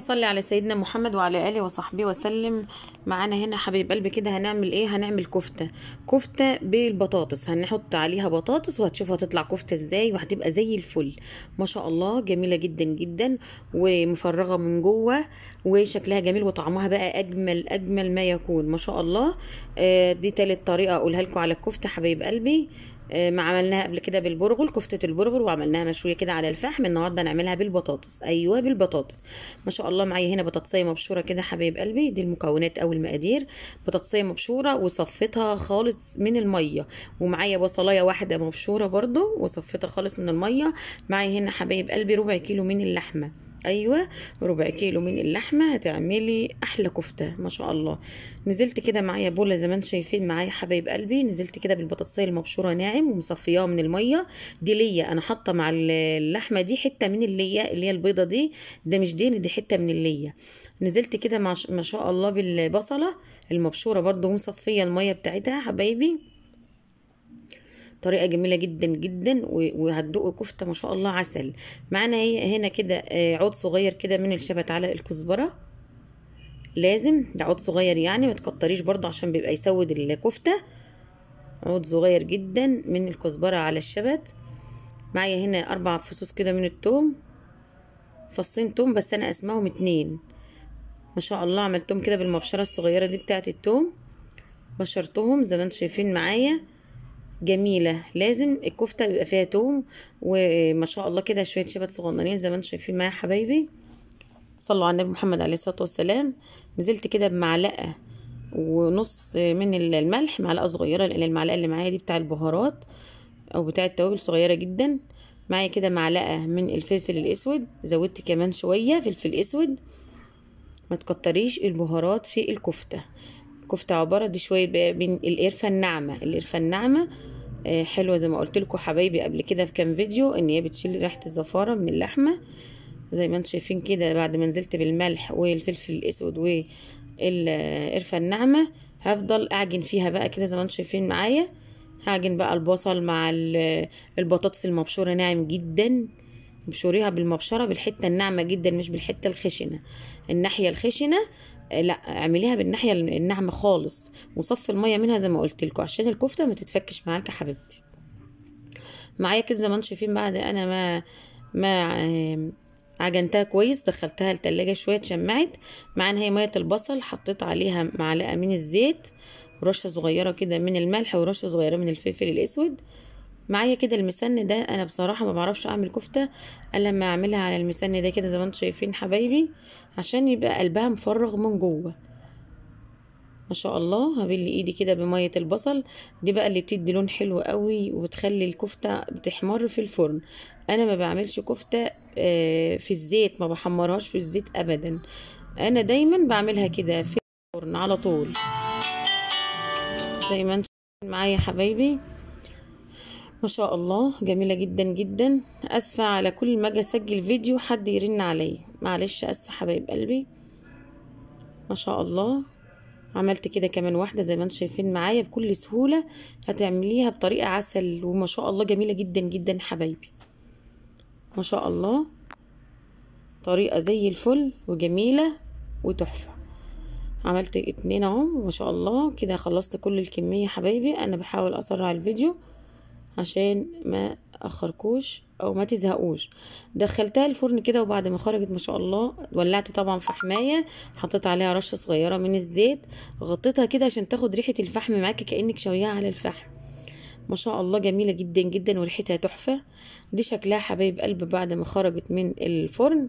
صلي على سيدنا محمد وعلى اله وصحبه وسلم معانا هنا حبيب قلبي كده هنعمل ايه هنعمل كفته كفته بالبطاطس هنحط عليها بطاطس وهتشوفوا هتطلع كفته ازاي وهتبقى زي الفل ما شاء الله جميله جدا جدا ومفرغه من جوه وشكلها جميل وطعمها بقى اجمل اجمل ما يكون ما شاء الله آه، دي تالت طريقه اقولها لكم على الكفته حبيب قلبي آه، ما عملناها قبل كده بالبرغل كفتة البرغل وعملناها مشوية كده على الفحم النهاردة نعملها بالبطاطس أيوة بالبطاطس ما شاء الله معايا هنا بطاطسية مبشورة كده حبايب قلبي دي المكونات أو المقادير بطاطسية مبشورة وصفتها خالص من المية ومعايا بصلاية واحدة مبشورة برضو وصفتها خالص من المية معايا هنا حبايب قلبي ربع كيلو من اللحمة ايوه ربع كيلو من اللحمه هتعملي احلى كفته ما شاء الله نزلت كده معايا بوله زي ما انتم شايفين معايا حبايب قلبي نزلت كده بالبطاطسيه المبشوره ناعم ومصفياه من الميه دي ليا انا حاطه مع اللحمه دي حته من الليا اللي هي البيضه دي ده مش دين دي حته من الليا نزلت كده ما شاء الله بالبصله المبشوره برده ومصفيه الميه بتاعتها حبايبي طريقه جميله جدا جدا وهتدوق كفته ما شاء الله عسل معانا هنا كده آه، عود صغير كده من الشبت على الكزبره لازم ده عود صغير يعني ما تكتريش برضه عشان بيبقى يسود الكفته عود صغير جدا من الكزبره على الشبت معايا هنا اربع فصوص كده من التوم فصين توم بس انا اسماهم اتنين ما شاء الله عملتهم كده بالمبشره الصغيره دي بتاعه التوم بشرتهم زي ما انتم شايفين معايا جميله لازم الكفته يبقى فيها توم وما شاء الله كده شويه شبت صغننين زي ما انتم شايفين معايا حبايبي صلوا على النبي محمد عليه الصلاه والسلام نزلت كده بمعلقه ونص من الملح معلقه صغيره لان المعلقه اللي معايا دي بتاع البهارات او بتاع التوابل صغيره جدا معايا كده معلقه من الفلفل الاسود زودت كمان شويه فلفل اسود ما تكتريش البهارات في الكفته الكفته عباره دي شويه بين القرفه الناعمه القرفه الناعمه آه، حلوه زي ما قلت لكم حبايبي قبل كده في كام فيديو ان هي بتشيل ريحه الزفاره من اللحمه زي ما انتم شايفين كده بعد ما نزلت بالملح والفلفل الاسود والقرفه الناعمه هفضل اعجن فيها بقى كده زي ما انتم شايفين معايا هعجن بقى البصل مع البطاطس المبشوره ناعم جدا ابشريها بالمبشره بالحته الناعمه جدا مش بالحته الخشنه الناحيه الخشنه لا اعمليها بالناحيه الناعمه خالص وصفي الميه منها زي ما قلت لكم عشان الكفته ما تتفكش معاك يا حبيبتي معايا كده زمان شايفين بعد انا ما ما عجنتها كويس دخلتها التلاجة شوية اتشمعت مع ان هي مية البصل حطيت عليها معلقة من الزيت رشة صغيرة كده من الملح ورشة صغيرة من الفلفل الاسود معايا كده المسن ده انا بصراحه ما بعرفش اعمل كفته الا لما اعملها على المسن ده كده زي ما انتم شايفين حبايبي عشان يبقى قلبها مفرغ من جوه ما شاء الله هبل ايدي كده بميه البصل دي بقى اللي بتدي لون حلو قوي وبتخلي الكفته بتحمر في الفرن انا ما بعملش كفته آه، في الزيت ما بحمرهاش في الزيت ابدا انا دايما بعملها كده في الفرن على طول زي ما انتم معايا حبايبي ما شاء الله جميلة جدا جدا اسفة على كل ما اجي اسجل فيديو حد يرن عليا معلش اسفة حبايب قلبي ما شاء الله عملت كده كمان واحدة زي ما انتم شايفين معايا بكل سهولة هتعمليها بطريقة عسل وما شاء الله جميلة جدا جدا حبايبي ما شاء الله طريقة زي الفل وجميلة وتحفة عملت اتنين اهو ما شاء الله كده خلصت كل الكمية حبايبي انا بحاول اسرع الفيديو عشان ما اخركوش او ما تزهقوش دخلتها الفرن كده وبعد ما خرجت ما شاء الله ولعت طبعا في حمايه حطيت عليها رشه صغيره من الزيت غطيتها كده عشان تاخد ريحه الفحم معاك كانك شويها على الفحم ما شاء الله جميله جدا جدا وريحتها تحفه دي شكلها حبايب قلب بعد ما خرجت من الفرن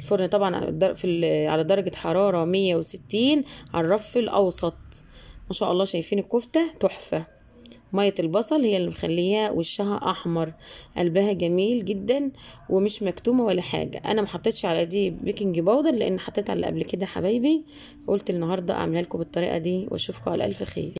الفرن طبعا على درجه حراره 160 على الرف الاوسط ما شاء الله شايفين الكفته تحفه مية البصل هي اللي مخليها وشها احمر قلبها جميل جدا ومش مكتومه ولا حاجه انا محطيتش على دي بيكنج باودر لان حطيت على قبل كده حبايبي قلت النهارده اعملها لكم بالطريقه دي واشوفكم على الف خير